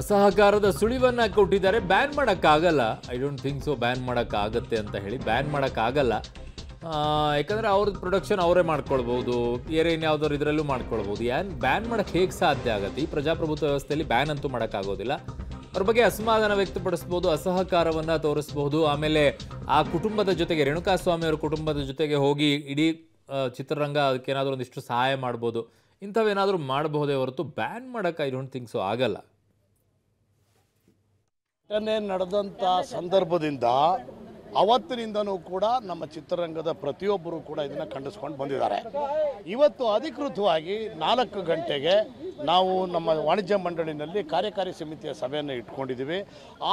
ಅಸಹಕಾರದ ಸುಳಿವನ್ನ ಕೊಟ್ಟಿದ್ದಾರೆ ಬ್ಯಾನ್ ಮಾಡೋಕ್ಕಾಗಲ್ಲ I don't think so ban ಮಾಡೋಕ್ಕಾಗತ್ತೆ ಅಂತ ಹೇಳಿ ಬ್ಯಾನ್ ಮಾಡೋಕ್ಕಾಗಲ್ಲ ಯಾಕಂದರೆ ಅವ್ರದ್ದು ಪ್ರೊಡಕ್ಷನ್ ಅವರೇ ಮಾಡ್ಕೊಳ್ಬೋದು ಬೇರೆ ಇನ್ಯಾವ್ದಾದ್ರು ಇದರಲ್ಲೂ ಮಾಡ್ಕೊಳ್ಬೋದು ಯಾನ್ ಬ್ಯಾನ್ ಮಾಡೋಕ್ಕೆ ಹೇಗೆ ಸಾಧ್ಯ ಆಗುತ್ತೆ ಈ ಪ್ರಜಾಪ್ರಭುತ್ವ ವ್ಯವಸ್ಥೆಯಲ್ಲಿ ಬ್ಯಾನ್ ಅಂತೂ ಮಾಡೋಕ್ಕಾಗೋದಿಲ್ಲ ಅವ್ರ ಬಗ್ಗೆ ಅಸಮಾಧಾನ ವ್ಯಕ್ತಪಡಿಸ್ಬೋದು ಅಸಹಕಾರವನ್ನು ತೋರಿಸ್ಬೋದು ಆಮೇಲೆ ಆ ಕುಟುಂಬದ ಜೊತೆಗೆ ರೇಣುಕಾಸ್ವಾಮಿ ಅವರ ಕುಟುಂಬದ ಜೊತೆಗೆ ಹೋಗಿ ಇಡೀ ಚಿತ್ರರಂಗ ಅದಕ್ಕೆ ಏನಾದರೂ ಒಂದಿಷ್ಟು ಸಹಾಯ ಮಾಡ್ಬೋದು ಇಂಥವೇನಾದರೂ ಮಾಡಬಹುದೇ ಹೊರತು ಬ್ಯಾನ್ ಮಾಡೋಕ್ಕೆ ಐ ಡೋಂಟ್ ಥಿಂಕ್ ಸೊ ಆಗಲ್ಲ ಘಟನೆ ನಡೆದಂಥ ಸಂದರ್ಭದಿಂದ ಅವತ್ತಿನಿಂದನೂ ಕೂಡ ನಮ್ಮ ಚಿತ್ರರಂಗದ ಪ್ರತಿಯೊಬ್ಬರು ಕೂಡ ಇದನ್ನು ಖಂಡಿಸ್ಕೊಂಡು ಬಂದಿದ್ದಾರೆ ಇವತ್ತು ಅಧಿಕೃತವಾಗಿ ನಾಲ್ಕು ಗಂಟೆಗೆ ನಾವು ನಮ್ಮ ವಾಣಿಜ್ಯ ಮಂಡಳಿನಲ್ಲಿ ಕಾರ್ಯಕಾರಿ ಸಮಿತಿಯ ಸಭೆಯನ್ನು ಇಟ್ಕೊಂಡಿದ್ದೀವಿ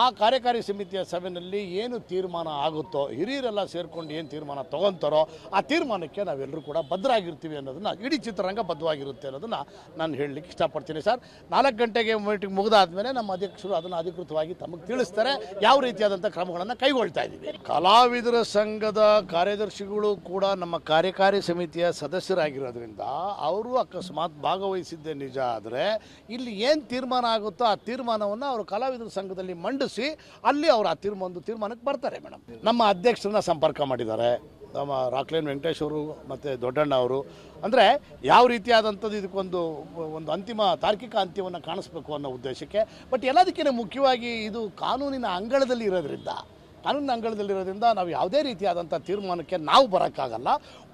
ಆ ಕಾರ್ಯಕಾರಿ ಸಮಿತಿಯ ಸಭೆಯಲ್ಲಿ ಏನು ತೀರ್ಮಾನ ಆಗುತ್ತೋ ಹಿರಿಯರೆಲ್ಲ ಸೇರಿಕೊಂಡು ಏನು ತೀರ್ಮಾನ ತೊಗೊಂತಾರೋ ಆ ತೀರ್ಮಾನಕ್ಕೆ ನಾವೆಲ್ಲರೂ ಕೂಡ ಭದ್ರಾಗಿರ್ತೀವಿ ಅನ್ನೋದನ್ನು ಇಡೀ ಚಿತ್ರರಂಗ ಬದ್ಧವಾಗಿರುತ್ತೆ ಅನ್ನೋದನ್ನು ನಾನು ಹೇಳಲಿಕ್ಕೆ ಇಷ್ಟಪಡ್ತೀನಿ ಸರ್ ನಾಲ್ಕು ಗಂಟೆಗೆ ಮೀಟಿಂಗ್ ಮುಗಿದಾದ್ಮೇಲೆ ನಮ್ಮ ಅಧ್ಯಕ್ಷರು ಅದನ್ನು ಅಧಿಕೃತವಾಗಿ ತಮಗೆ ತಿಳಿಸ್ತಾರೆ ಯಾವ ರೀತಿಯಾದಂಥ ಕ್ರಮಗಳನ್ನು ಕೈಗೊಳ್ತಾ ಇದ್ದೀವಿ ಕಲಾವಿದರ ಸಂಘದ ಕಾರ್ಯದರ್ಶಿಗಳು ಕೂಡ ನಮ್ಮ ಕಾರ್ಯಕಾರಿ ಸಮಿತಿಯ ಸದಸ್ಯರಾಗಿರೋದ್ರಿಂದ ಅವರು ಅಕಸ್ಮಾತ್ ಭಾಗವಹಿಸಿದ್ದೆ ನಿಜ ಆದರೆ ಇಲ್ಲಿ ಏನು ತೀರ್ಮಾನ ಆಗುತ್ತೋ ಆ ತೀರ್ಮಾನವನ್ನು ಅವರು ಕಲಾವಿದರ ಸಂಘದಲ್ಲಿ ಮಂಡಿಸಿ ಅಲ್ಲಿ ಅವರು ಆ ತೀರ್ಮಾನ ಒಂದು ತೀರ್ಮಾನಕ್ಕೆ ಬರ್ತಾರೆ ಮೇಡಮ್ ನಮ್ಮ ಅಧ್ಯಕ್ಷರನ್ನ ಸಂಪರ್ಕ ಮಾಡಿದ್ದಾರೆ ನಮ್ಮ ರಾಕ್ಲೇನ್ ವೆಂಕಟೇಶ್ ಅವರು ಮತ್ತು ದೊಡ್ಡಣ್ಣ ಅವರು ಅಂದರೆ ಯಾವ ರೀತಿಯಾದಂಥದ್ದು ಇದಕ್ಕೊಂದು ಒಂದು ಅಂತಿಮ ತಾರ್ಕಿಕ ಅಂತ್ಯವನ್ನು ಕಾಣಿಸ್ಬೇಕು ಅನ್ನೋ ಉದ್ದೇಶಕ್ಕೆ ಬಟ್ ಎಲ್ಲದಕ್ಕಿಂತ ಮುಖ್ಯವಾಗಿ ಇದು ಕಾನೂನಿನ ಅಂಗಳದಲ್ಲಿ ಇರೋದ್ರಿಂದ ಕಾನೂನಿನ ಅಂಗಳದಲ್ಲಿರೋದ್ರಿಂದ ನಾವು ಯಾವುದೇ ರೀತಿಯಾದಂಥ ತೀರ್ಮಾನಕ್ಕೆ ನಾವು ಬರೋಕ್ಕಾಗಲ್ಲ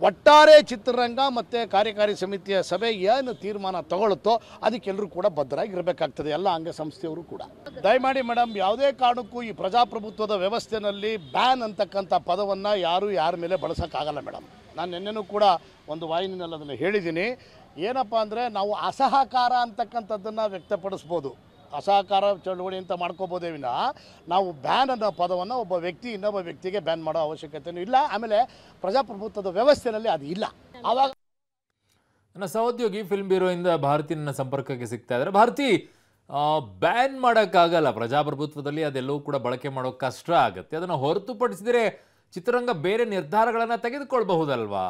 ಒಟ್ಟಾರೆ ಚಿತ್ರರಂಗ ಮತ್ತು ಕಾರ್ಯಕಾರಿ ಸಮಿತಿಯ ಸಭೆ ಏನು ತೀರ್ಮಾನ ತಗೊಳುತ್ತೋ ಅದಕ್ಕೆಲ್ಲರೂ ಕೂಡ ಬದ್ಧರಾಗಿರಬೇಕಾಗ್ತದೆ ಎಲ್ಲ ಅಂಗಸಂಸ್ಥೆಯವರು ಕೂಡ ದಯಮಾಡಿ ಮೇಡಮ್ ಯಾವುದೇ ಕಾರಣಕ್ಕೂ ಈ ಪ್ರಜಾಪ್ರಭುತ್ವದ ವ್ಯವಸ್ಥೆಯಲ್ಲಿ ಬ್ಯಾನ್ ಅಂತಕ್ಕಂಥ ಪದವನ್ನು ಯಾರೂ ಯಾರ ಮೇಲೆ ಬಳಸೋಕ್ಕಾಗಲ್ಲ ಮೇಡಮ್ ನಾನು ನಿನ್ನೆನೂ ಕೂಡ ಒಂದು ವಾಹಿನಿಯಲ್ಲಿ ಅದನ್ನು ಹೇಳಿದ್ದೀನಿ ಏನಪ್ಪ ಅಂದರೆ ನಾವು ಅಸಹಕಾರ ಅಂತಕ್ಕಂಥದ್ದನ್ನು ವ್ಯಕ್ತಪಡಿಸ್ಬೋದು ಅಸಹಕಾರ ಚಳುವಳಿ ಅಂತ ಮಾಡ್ಕೋಬೋದೇ ವಿನ ನಾವು ಬ್ಯಾನ್ ಅನ್ನೋ ಪದವನ್ನು ಒಬ್ಬ ವ್ಯಕ್ತಿ ಇನ್ನೊಬ್ಬ ವ್ಯಕ್ತಿಗೆ ಬ್ಯಾನ್ ಮಾಡೋ ಅವಶ್ಯಕತೆಯೂ ಇಲ್ಲ ಆಮೇಲೆ ಪ್ರಜಾಪ್ರಭುತ್ವದ ವ್ಯವಸ್ಥೆಯಲ್ಲಿ ಅದು ಇಲ್ಲ ಆವಾಗ ನನ್ನ ಸಹೋದ್ಯೋಗಿ ಫಿಲ್ಮ್ ಬ್ಯೂರೋಯಿಂದ ಭಾರತಿ ನನ್ನ ಸಂಪರ್ಕಕ್ಕೆ ಸಿಗ್ತಾ ಇದ್ದಾರೆ ಭಾರತಿ ಬ್ಯಾನ್ ಮಾಡೋಕ್ಕಾಗಲ್ಲ ಪ್ರಜಾಪ್ರಭುತ್ವದಲ್ಲಿ ಅದೆಲ್ಲವೂ ಕೂಡ ಬಳಕೆ ಮಾಡೋ ಕಷ್ಟ ಆಗುತ್ತೆ ಅದನ್ನು ಹೊರತುಪಡಿಸಿದರೆ ಚಿತ್ರರಂಗ ಬೇರೆ ನಿರ್ಧಾರಗಳನ್ನು ತೆಗೆದುಕೊಳ್ಬಹುದಲ್ವಾ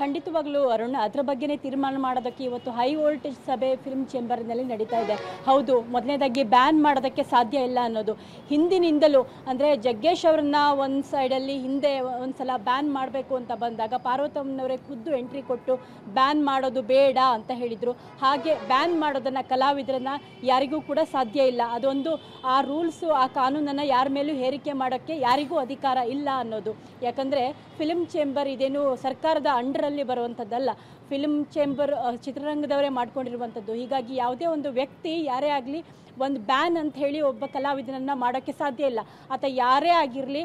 ಖಂಡಿತವಾಗ್ಲೂ ಅರುಣ್ ಅದರ ಬಗ್ಗೆನೇ ತೀರ್ಮಾನ ಮಾಡೋದಕ್ಕೆ ಇವತ್ತು ಹೈ ವೋಲ್ಟೇಜ್ ಸಭೆ ಫಿಲ್ಮ್ ಚೇಂಬರ್ನಲ್ಲಿ ನಡೀತಾ ಇದೆ ಹೌದು ಮೊದಲನೇದಾಗಿ ಬ್ಯಾನ್ ಮಾಡೋದಕ್ಕೆ ಸಾಧ್ಯ ಇಲ್ಲ ಅನ್ನೋದು ಹಿಂದಿನಿಂದಲೂ ಅಂದರೆ ಜಗ್ಗೇಶ್ ಅವ್ರನ್ನ ಒಂದು ಸೈಡಲ್ಲಿ ಹಿಂದೆ ಒಂದು ಸಲ ಬ್ಯಾನ್ ಮಾಡಬೇಕು ಅಂತ ಬಂದಾಗ ಪಾರ್ವತಮ್ಮನವರೇ ಖುದ್ದು ಎಂಟ್ರಿ ಕೊಟ್ಟು ಬ್ಯಾನ್ ಮಾಡೋದು ಬೇಡ ಅಂತ ಹೇಳಿದರು ಹಾಗೆ ಬ್ಯಾನ್ ಮಾಡೋದನ್ನು ಕಲಾವಿದರನ್ನ ಯಾರಿಗೂ ಕೂಡ ಸಾಧ್ಯ ಇಲ್ಲ ಅದೊಂದು ಆ ರೂಲ್ಸು ಆ ಕಾನೂನನ್ನು ಯಾರ ಮೇಲೂ ಹೇರಿಕೆ ಮಾಡೋಕ್ಕೆ ಯಾರಿಗೂ ಅಧಿಕಾರ ಇಲ್ಲ ಅನ್ನೋದು ಯಾಕಂದರೆ ಫಿಲ್ಮ್ ಚೇಂಬರ್ ಇದೇನು ಸರ್ಕಾರದ ಅಂಡರ್ ಕ್ಷಣದಲ್ಲಿ ಬರುವಂಥದ್ದಲ್ಲ ಫಿಲ್ಮ್ ಚೇಂಬರ್ ಚಿತ್ರರಂಗದವರೇ ಮಾಡ್ಕೊಂಡಿರುವಂಥದ್ದು ಹೀಗಾಗಿ ಯಾವುದೇ ಒಂದು ವ್ಯಕ್ತಿ ಯಾರೇ ಆಗಲಿ ಒಂದು ಬ್ಯಾನ್ ಅಂತ ಹೇಳಿ ಒಬ್ಬ ಕಲಾವಿದನನ್ನು ಮಾಡೋಕ್ಕೆ ಸಾಧ್ಯ ಇಲ್ಲ ಆತ ಯಾರೇ ಆಗಿರಲಿ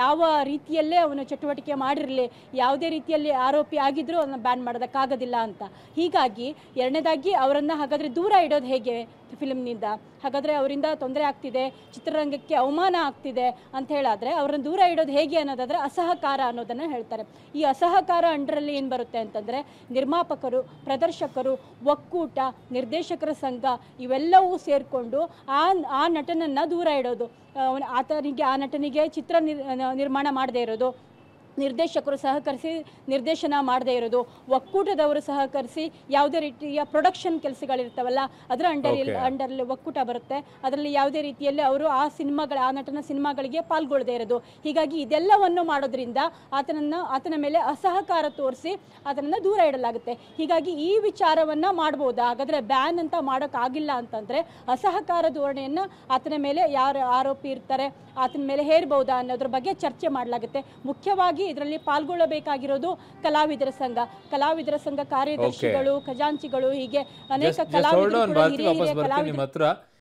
ಯಾವ ರೀತಿಯಲ್ಲೇ ಅವನು ಚಟುವಟಿಕೆ ಮಾಡಿರಲಿ ಯಾವುದೇ ರೀತಿಯಲ್ಲಿ ಆರೋಪಿ ಆಗಿದ್ದರೂ ಅದನ್ನು ಬ್ಯಾನ್ ಮಾಡೋದಕ್ಕಾಗೋದಿಲ್ಲ ಅಂತ ಹೀಗಾಗಿ ಎರಡನೇದಾಗಿ ಅವರನ್ನು ಹಾಗಾದರೆ ದೂರ ಇಡೋದು ಹೇಗೆ ಫಿಲಮ್ನಿಂದ ಹಾಗಾದರೆ ಅವರಿಂದ ತೊಂದರೆ ಆಗ್ತಿದೆ ಚಿತ್ರರಂಗಕ್ಕೆ ಅವಮಾನ ಆಗ್ತಿದೆ ಅಂತ ಹೇಳಾದರೆ ಅವರನ್ನು ದೂರ ಇಡೋದು ಹೇಗೆ ಅನ್ನೋದಾದರೆ ಅಸಹಕಾರ ಅನ್ನೋದನ್ನು ಹೇಳ್ತಾರೆ ಈ ಅಸಹಕಾರ ಅಂಡರಲ್ಲಿ ಏನು ಬರುತ್ತೆ ಅಂತಂದರೆ ನಿರ್ಮಾಪಕರು ಪ್ರದರ್ಶಕರು ಒಕ್ಕೂಟ ನಿರ್ದೇಶಕರ ಸಂಘ ಇವೆಲ್ಲವೂ ಸೇರಿಕೊಂಡು ಆ ಆ ನಟನನ್ನು ದೂರ ಇಡೋದು ಆತನಿಗೆ ಆ ನಟನಿಗೆ ಚಿತ್ರ ನಿರ್ ನಿರ್ಮಾಣ ಮಾಡದೇ ಇರೋದು ನಿರ್ದೇಶಕರು ಸಹಕರಿಸಿ ನಿರ್ದೇಶನ ಮಾಡದೇ ಇರೋದು ಒಕ್ಕೂಟದವರು ಸಹಕರಿಸಿ ಯಾವುದೇ ರೀತಿಯ ಪ್ರೊಡಕ್ಷನ್ ಕೆಲಸಗಳಿರ್ತಾವಲ್ಲ ಅದರ ಅಂಡರ್ ಅಂಡರ್ಲಿ ಒಕ್ಕೂಟ ಬರುತ್ತೆ ಅದರಲ್ಲಿ ಯಾವುದೇ ರೀತಿಯಲ್ಲಿ ಅವರು ಆ ಸಿನಿಮಾಗಳ ಆ ನಟನ ಸಿನಿಮಾಗಳಿಗೆ ಪಾಲ್ಗೊಳ್ಳದೇ ಇರೋದು ಹೀಗಾಗಿ ಇದೆಲ್ಲವನ್ನು ಮಾಡೋದ್ರಿಂದ ಆತನನ್ನು ಆತನ ಮೇಲೆ ಅಸಹಕಾರ ತೋರಿಸಿ ಅದನ್ನು ದೂರ ಇಡಲಾಗುತ್ತೆ ಹೀಗಾಗಿ ಈ ವಿಚಾರವನ್ನು ಮಾಡ್ಬೋದಾ ಹಾಗಾದರೆ ಬ್ಯಾನ್ ಅಂತ ಮಾಡೋಕ್ಕಾಗಿಲ್ಲ ಅಂತಂದರೆ ಅಸಹಕಾರ ಧೋರಣೆಯನ್ನು ಆತನ ಮೇಲೆ ಯಾರು ಆರೋಪಿ ಇರ್ತಾರೆ ಆತನ ಮೇಲೆ ಹೇರ್ಬೋದಾ ಅನ್ನೋದ್ರ ಬಗ್ಗೆ ಚರ್ಚೆ ಮಾಡಲಾಗುತ್ತೆ ಮುಖ್ಯವಾಗಿ ಇದರಲ್ಲಿ ಪಾಲ್ಗೊಳ್ಳಬೇಕಾಗಿರೋದು ಕಲಾವಿದರ ಸಂಘ ಕಲಾವಿದರ ಸಂಘ ಕಾರ್ಯದರ್ಶಿಗಳು ಖಜಾಂಚಿಗಳು ಹೀಗೆ ಅನೇಕ ಕಲಾವಿದರು ಹಿರಿಯ